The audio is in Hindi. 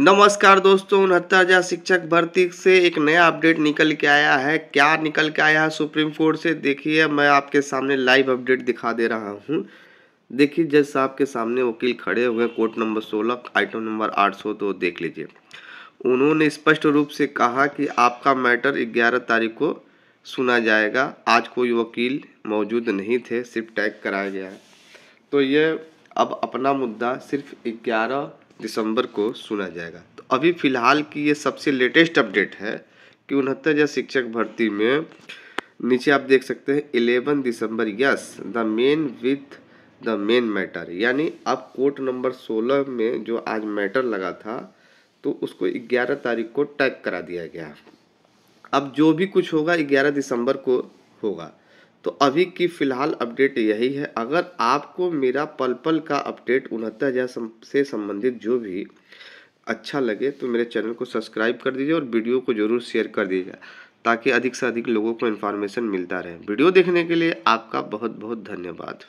नमस्कार दोस्तों उनहत्तर हजार शिक्षक भर्ती से एक नया अपडेट निकल के आया है क्या निकल के आया है सुप्रीम कोर्ट से देखिए मैं आपके सामने लाइव अपडेट दिखा दे रहा हूँ देखिए जज साहब के सामने वकील खड़े हुए कोर्ट नंबर 16 आइटम नंबर 802 देख लीजिए उन्होंने स्पष्ट रूप से कहा कि आपका मैटर ग्यारह तारीख को सुना जाएगा आज कोई वकील मौजूद नहीं थे सिर्फ टैग कराया गया है तो ये अब अपना मुद्दा सिर्फ ग्यारह दिसंबर को सुना जाएगा तो अभी फ़िलहाल की ये सबसे लेटेस्ट अपडेट है कि उनहत्तर हजार शिक्षक भर्ती में नीचे आप देख सकते हैं इलेवन दिसंबर yes the main with the main matter यानी अब कोर्ट नंबर सोलह में जो आज मैटर लगा था तो उसको ग्यारह तारीख को टैग करा दिया गया अब जो भी कुछ होगा ग्यारह दिसंबर को होगा तो अभी की फ़िलहाल अपडेट यही है अगर आपको मेरा पल पल का अपडेट उनहत्तर हज़ार से संबंधित जो भी अच्छा लगे तो मेरे चैनल को सब्सक्राइब कर दीजिए और वीडियो को ज़रूर शेयर कर दीजिए ताकि अधिक से अधिक लोगों को इन्फॉर्मेशन मिलता रहे वीडियो देखने के लिए आपका बहुत बहुत धन्यवाद